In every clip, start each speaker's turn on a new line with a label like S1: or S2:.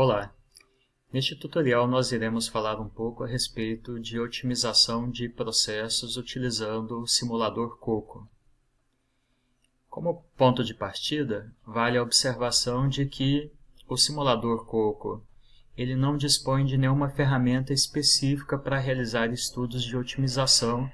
S1: Olá! Neste tutorial nós iremos falar um pouco a respeito de otimização de processos utilizando o simulador COCO. Como ponto de partida, vale a observação de que o simulador COCO ele não dispõe de nenhuma ferramenta específica para realizar estudos de otimização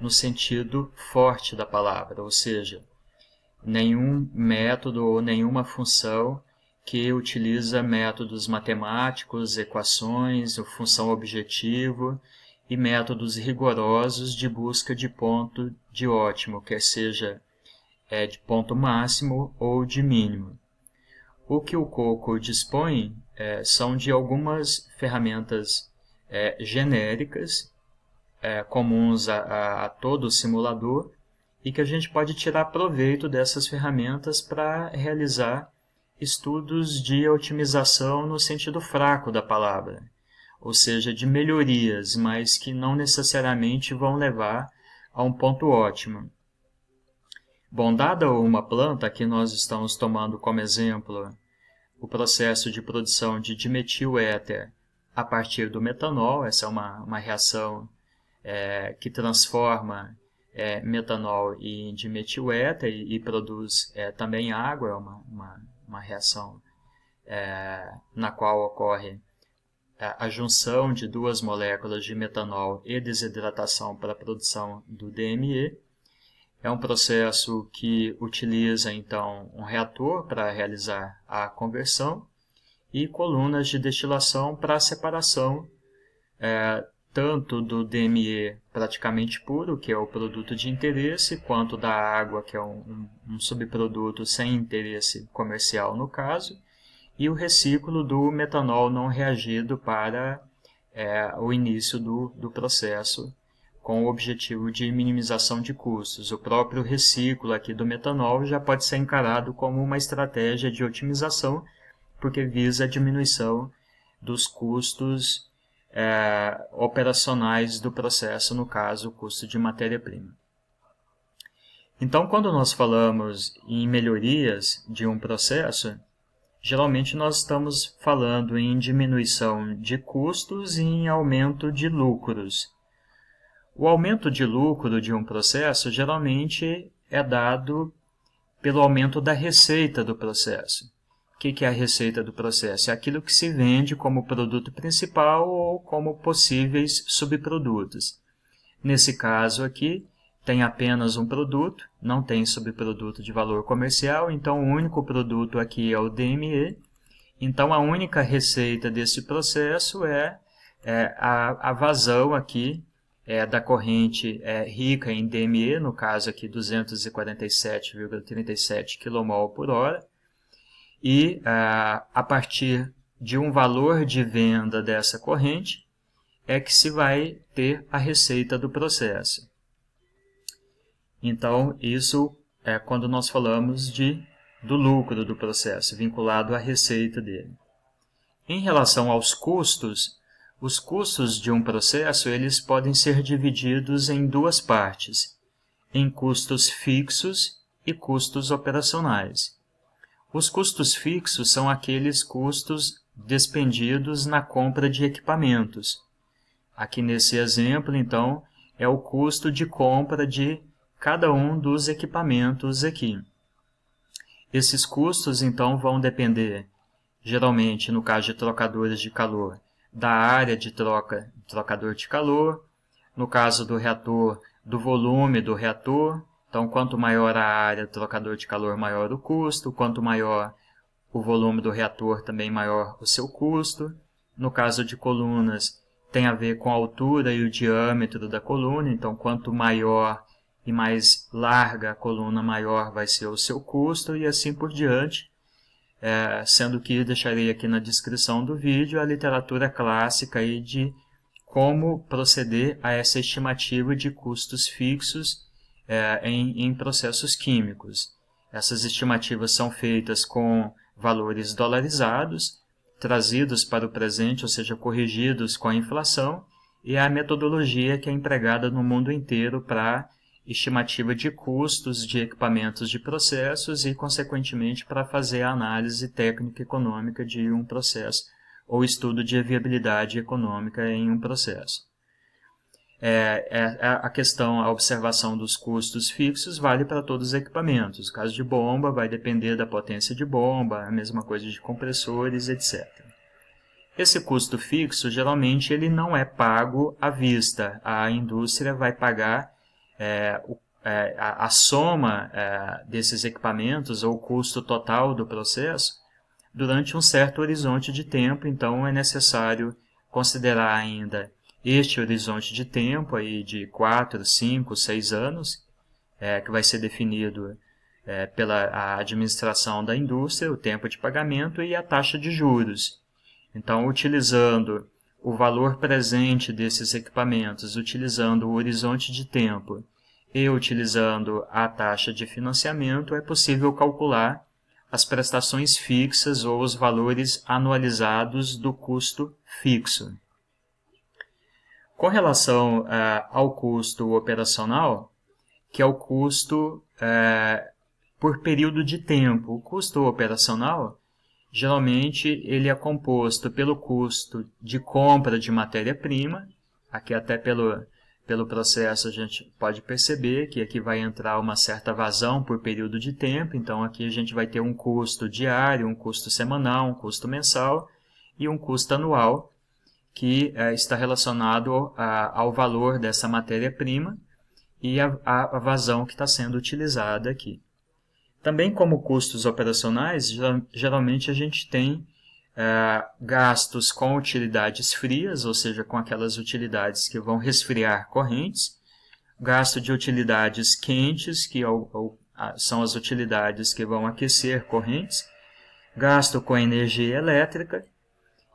S1: no sentido forte da palavra, ou seja, nenhum método ou nenhuma função que utiliza métodos matemáticos, equações, função objetivo e métodos rigorosos de busca de ponto de ótimo, quer seja é, de ponto máximo ou de mínimo. O que o Coco dispõe é, são de algumas ferramentas é, genéricas, é, comuns a, a, a todo simulador, e que a gente pode tirar proveito dessas ferramentas para realizar estudos de otimização no sentido fraco da palavra, ou seja, de melhorias, mas que não necessariamente vão levar a um ponto ótimo. Bom, dada uma planta que nós estamos tomando como exemplo o processo de produção de dimetil éter a partir do metanol, essa é uma, uma reação é, que transforma é, metanol em dimetil éter e, e produz é, também água, é uma, uma uma reação é, na qual ocorre é, a junção de duas moléculas de metanol e desidratação para a produção do DME. É um processo que utiliza, então, um reator para realizar a conversão e colunas de destilação para a separação é, tanto do DME praticamente puro, que é o produto de interesse, quanto da água, que é um, um, subproduto sem interesse comercial no caso, e o reciclo do metanol não reagido para é, o início do, do processo, com o objetivo de minimização de custos. O próprio reciclo aqui do metanol já pode ser encarado como uma estratégia de otimização, porque visa a diminuição dos custos é, operacionais do processo, no caso, o custo de matéria-prima. Então, quando nós falamos em melhorias de um processo, geralmente nós estamos falando em diminuição de custos e em aumento de lucros. O aumento de lucro de um processo geralmente é dado pelo aumento da receita do processo que, que é a receita do processo? É aquilo que se vende como produto principal ou como possíveis subprodutos. Nesse caso aqui, tem apenas um produto, não tem subproduto de valor comercial, então o único produto aqui é o DME. Então, a única receita desse processo é, é a, a, vazão aqui é, da corrente é, rica em DME, no caso aqui 247,37 kmol por hora, e ah, a partir de um valor de venda dessa corrente é que se vai ter a receita do processo. Então, isso é quando nós falamos de, do lucro do processo, vinculado à receita dele. Em relação aos custos, os custos de um processo eles podem ser divididos em duas partes, em custos fixos e custos operacionais. Os custos fixos são aqueles custos despendidos na compra de equipamentos. Aqui nesse exemplo, então, é o custo de compra de cada um dos equipamentos aqui. Esses custos, então, vão depender, geralmente, no caso de trocadores de calor, da área de troca do trocador de calor, no caso do reator, do volume do reator, então, quanto maior a área do trocador de calor, maior o custo. Quanto maior o volume do reator, também maior o seu custo. No caso de colunas, tem a ver com a altura e o diâmetro da coluna. Então, quanto maior e mais larga a coluna, maior vai ser o seu custo e assim por diante. É, sendo que deixarei aqui na descrição do vídeo a literatura clássica aí de como proceder a essa estimativa de custos fixos é, em, em processos químicos. Essas estimativas são feitas com valores dolarizados, trazidos para o presente, ou seja, corrigidos com a inflação, e é a metodologia que é empregada no mundo inteiro para estimativa de custos de equipamentos de processos e, consequentemente, para fazer a análise técnica econômica de um processo ou estudo de viabilidade econômica em um processo. É, é, é, a questão, a observação dos custos fixos vale para todos os equipamentos. No caso de bomba, vai depender da potência de bomba, a mesma coisa de compressores, etc. Esse custo fixo, geralmente, ele não é pago à vista. A indústria vai pagar é, o, é, a, a, soma é, desses equipamentos ou o custo total do processo durante um certo horizonte de tempo, então é necessário considerar ainda este horizonte de tempo aí de 4, 5, 6 anos, é, que vai ser definido é, pela administração da indústria, o tempo de pagamento e a taxa de juros. Então, utilizando o valor presente desses equipamentos, utilizando o horizonte de tempo e utilizando a taxa de financiamento, é possível calcular as prestações fixas ou os valores anualizados do custo fixo. Com relação uh, ao custo operacional, que é o custo uh, por período de tempo, o custo operacional, geralmente ele é composto pelo custo de compra de matéria-prima, aqui até pelo, pelo processo a gente pode perceber que aqui vai entrar uma certa vazão por período de tempo, então aqui a gente vai ter um custo diário, um custo semanal, um custo mensal e um custo anual, que uh, está relacionado ao valor dessa matéria-prima e a, a, vazão que está sendo utilizada aqui. Também como custos operacionais, geralmente a gente tem uh, gastos com utilidades frias, ou seja, com aquelas utilidades que vão resfriar correntes, gasto de utilidades quentes, que ou, é ou, são as utilidades que vão aquecer correntes, gasto com energia elétrica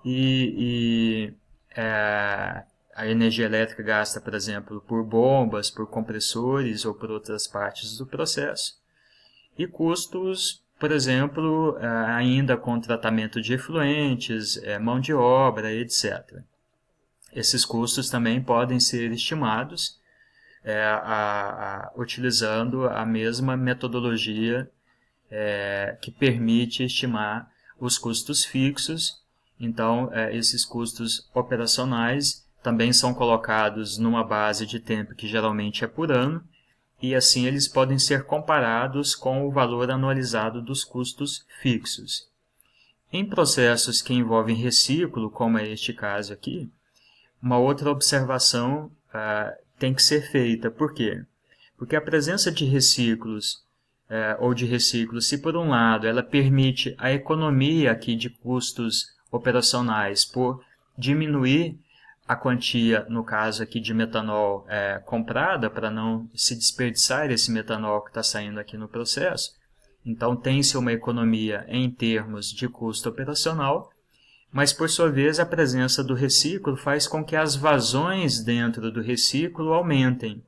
S1: e, e é, a energia elétrica gasta, por exemplo, por bombas, por compressores ou por outras partes do processo. E custos, por exemplo, é, ainda com tratamento de efluentes, é, mão de obra, etc. Esses custos também podem ser estimados é, a, a, utilizando a mesma metodologia é, que permite estimar os custos fixos então, é, esses custos operacionais também são colocados numa base de tempo que geralmente é por ano, e assim eles podem ser comparados com o valor anualizado dos custos fixos. Em processos que envolvem reciclo, como é este caso aqui, uma outra observação ah, tem que ser feita. Por quê? Porque a presença de reciclos eh, ou de reciclo, se por um lado ela permite a economia aqui de custos operacionais por diminuir a quantia, no caso aqui de metanol é, comprada, para não se desperdiçar esse metanol que está saindo aqui no processo. Então, tem-se uma economia em termos de custo operacional, mas, por sua vez, a presença do reciclo faz com que as vazões dentro do reciclo aumentem.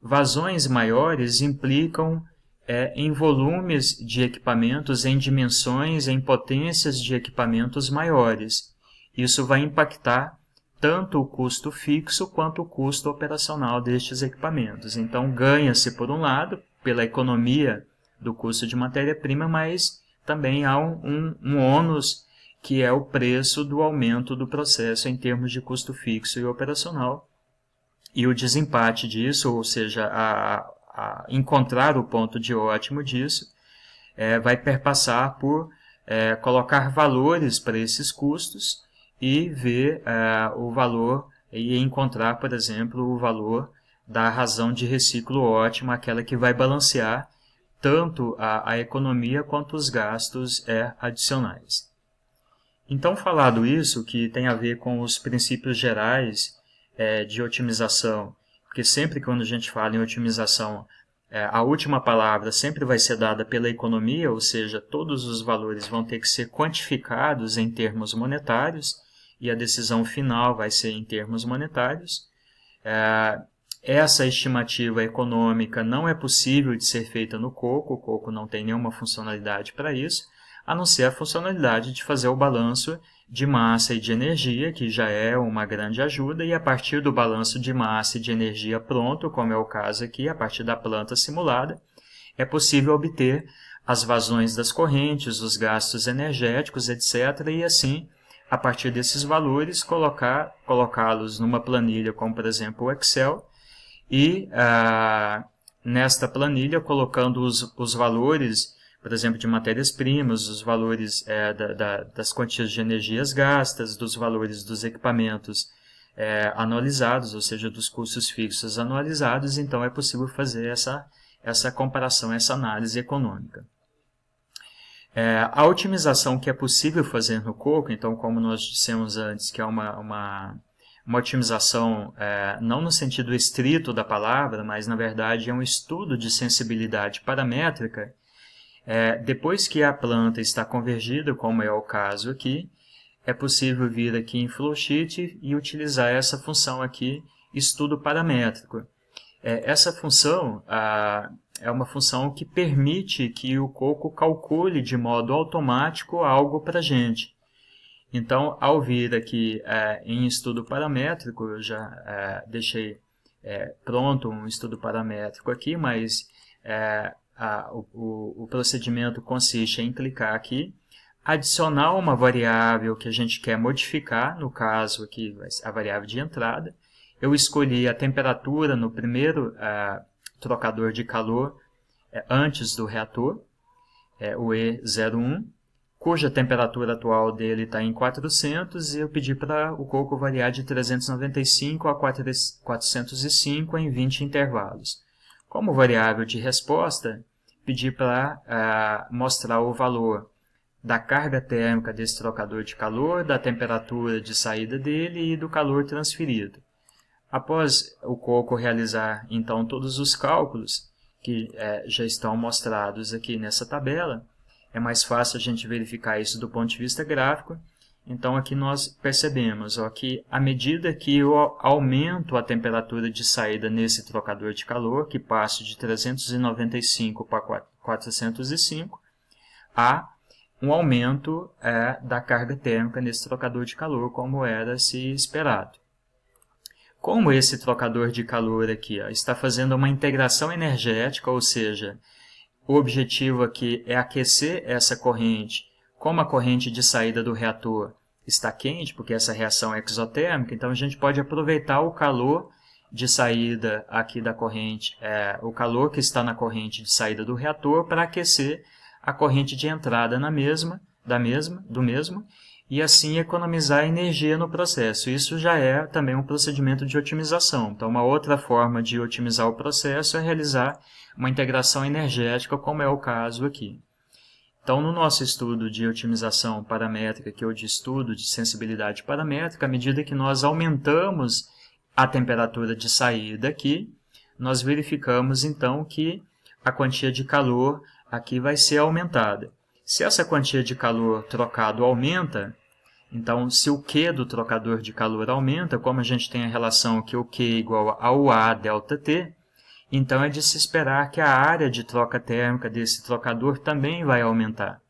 S1: Vazões maiores implicam é, em volumes de equipamentos, em dimensões, em potências de equipamentos maiores. Isso vai impactar tanto o custo fixo quanto o custo operacional destes equipamentos. Então, ganha-se, por um lado, pela economia do custo de matéria-prima, mas também há um, um, um ônus que é o preço do aumento do processo em termos de custo fixo e operacional. E o desempate disso, ou seja, a, a encontrar o ponto de ótimo disso, é, vai perpassar por é, colocar valores para esses custos e ver é, o valor e encontrar, por exemplo, o valor da razão de reciclo ótima, aquela que vai balancear tanto a, a economia quanto os gastos é, adicionais. Então, falado isso, que tem a ver com os princípios gerais é, de otimização porque sempre quando a gente fala em otimização, é, a última palavra sempre vai ser dada pela economia, ou seja, todos os valores vão ter que ser quantificados em termos monetários e a decisão final vai ser em termos monetários. É, essa estimativa econômica não é possível de ser feita no coco, o coco não tem nenhuma funcionalidade para isso, a não ser a funcionalidade de fazer o balanço de massa e de energia, que já é uma grande ajuda, e a partir do balanço de massa e de energia pronto, como é o caso aqui, a partir da planta simulada, é possível obter as vazões das correntes, os gastos energéticos, etc., e assim, a partir desses valores, colocá-los numa planilha como, por exemplo, o Excel, e ah, nesta planilha, colocando os, os valores por exemplo, de matérias-primas, os valores é, da, da, das quantias de energias gastas, dos valores dos equipamentos é, anualizados, ou seja, dos custos fixos anualizados, então é possível fazer essa, essa comparação, essa análise econômica. É, a otimização que é possível fazer no coco, então, como nós dissemos antes, que é uma, uma, uma otimização é, não no sentido estrito da palavra, mas, na verdade, é um estudo de sensibilidade paramétrica, é, depois que a planta está convergida, como é o caso aqui, é possível vir aqui em flowsheet e utilizar essa função aqui, estudo paramétrico. É, essa função a, é uma função que permite que o coco calcule de modo automático algo para a gente. Então, ao vir aqui é, em estudo paramétrico, eu já é, deixei é, pronto um estudo paramétrico aqui, mas é, a, o, o procedimento consiste em clicar aqui, adicionar uma variável que a gente quer modificar, no caso aqui a variável de entrada. Eu escolhi a temperatura no primeiro trocador de calor é, antes do reator, é o E01, cuja temperatura atual dele está em 400 e eu pedi para o coco variar de 395 a 4, 405 em 20 intervalos. Como variável de resposta, pedir para uh, ah, mostrar o valor da carga térmica desse trocador de calor, da temperatura de saída dele e do calor transferido. Após o Coco realizar, então, todos os cálculos que eh, já estão mostrados aqui nessa tabela, é mais fácil a gente verificar isso do ponto de vista gráfico então aqui nós percebemos ó, que à medida que eu aumento a temperatura de saída nesse trocador de calor, que passa de 395 para 405, há um aumento é, da carga térmica nesse trocador de calor, como era se esperado. Como esse trocador de calor aqui ó, está fazendo uma integração energética, ou seja, o objetivo aqui é aquecer essa corrente como a corrente de saída do reator está quente, porque essa reação é exotérmica, então a gente pode aproveitar o calor de saída aqui da corrente, é, o calor que está na corrente de saída do reator para aquecer a corrente de entrada na mesma, da mesma, do mesmo, e assim economizar energia no processo. Isso já é também um procedimento de otimização. Então, uma outra forma de otimizar o processo é realizar uma integração energética, como é o caso aqui. Então, no nosso estudo de otimização paramétrica, que é o de estudo de sensibilidade paramétrica, à medida que nós aumentamos a temperatura de saída aqui, nós verificamos então que a quantia de calor aqui vai ser aumentada. Se essa quantia de calor trocado aumenta, então se o Q do trocador de calor aumenta, como a gente tem a relação que o Q é igual ao A delta T, então é de se esperar que a área de troca térmica desse trocador também vai aumentar.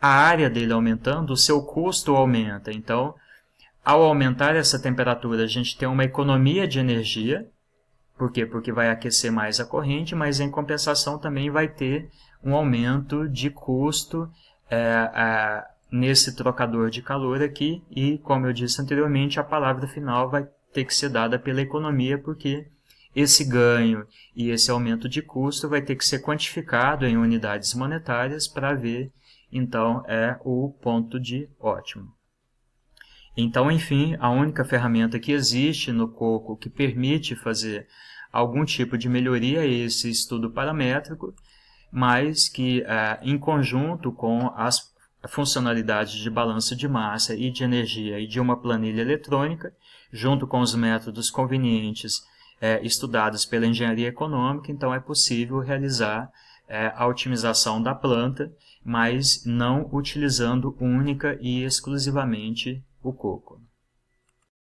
S1: A área dele aumentando, o seu custo aumenta. Então, ao aumentar essa temperatura, a gente tem uma economia de energia. Por quê? Porque vai aquecer mais a corrente, mas em compensação também vai ter um aumento de custo é, a, é, nesse trocador de calor aqui. E, como eu disse anteriormente, a palavra final vai ter que ser dada pela economia, porque esse ganho e esse aumento de custo vai ter que ser quantificado em unidades monetárias para ver, então, é o ponto de ótimo. Então, enfim, a única ferramenta que existe no COCO que permite fazer algum tipo de melhoria é esse estudo paramétrico, mas que, é, em conjunto com as funcionalidades de balanço de massa e de energia e de uma planilha eletrônica, junto com os métodos convenientes é, estudados pela engenharia econômica, então é possível realizar é, a otimização da planta, mas não utilizando única e exclusivamente o coco.